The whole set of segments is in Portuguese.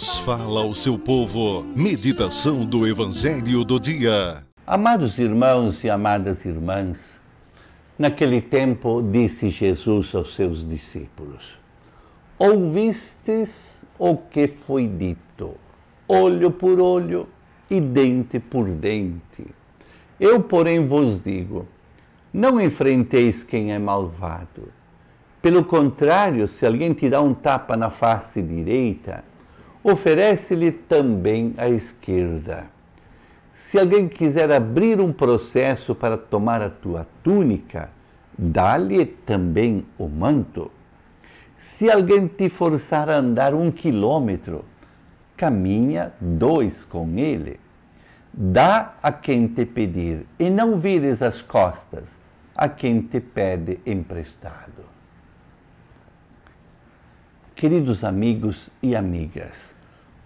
Deus fala ao seu povo. Meditação do Evangelho do Dia. Amados irmãos e amadas irmãs, naquele tempo disse Jesus aos seus discípulos: Ouvistes o que foi dito, olho por olho e dente por dente. Eu, porém, vos digo: não enfrenteis quem é malvado. Pelo contrário, se alguém te dá um tapa na face direita, oferece-lhe também a esquerda. Se alguém quiser abrir um processo para tomar a tua túnica, dá-lhe também o manto. Se alguém te forçar a andar um quilômetro, caminha dois com ele. Dá a quem te pedir, e não vires as costas a quem te pede emprestado. Queridos amigos e amigas,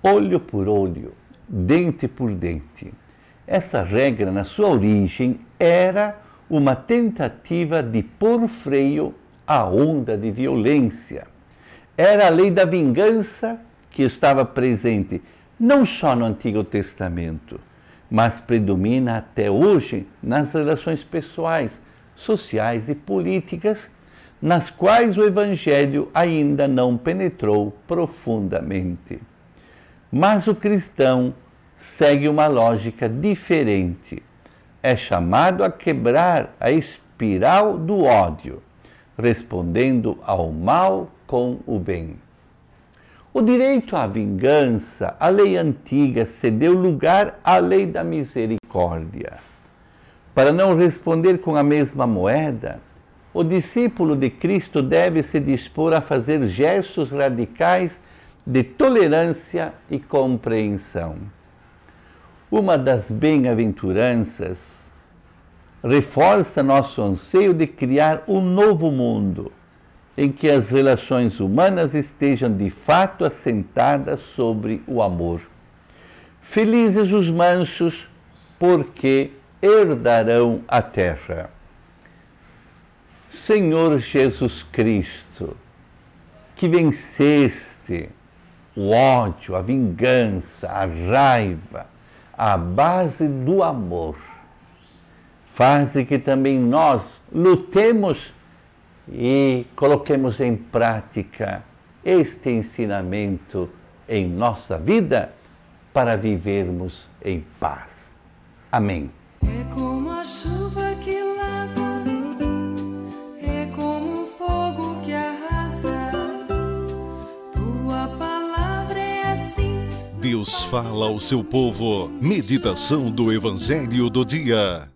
olho por olho, dente por dente. Essa regra, na sua origem, era uma tentativa de pôr freio à onda de violência. Era a lei da vingança que estava presente não só no Antigo Testamento, mas predomina até hoje nas relações pessoais, sociais e políticas, nas quais o Evangelho ainda não penetrou profundamente. Mas o cristão segue uma lógica diferente. É chamado a quebrar a espiral do ódio, respondendo ao mal com o bem. O direito à vingança, a lei antiga, cedeu lugar à lei da misericórdia. Para não responder com a mesma moeda, o discípulo de Cristo deve se dispor a fazer gestos radicais de tolerância e compreensão. Uma das bem-aventuranças reforça nosso anseio de criar um novo mundo em que as relações humanas estejam de fato assentadas sobre o amor. Felizes os mansos, porque herdarão a terra. Senhor Jesus Cristo, que venceste o ódio, a vingança, a raiva, a base do amor. Fazem que também nós lutemos e coloquemos em prática este ensinamento em nossa vida para vivermos em paz. Amém. É Deus fala ao seu povo. Meditação do Evangelho do Dia.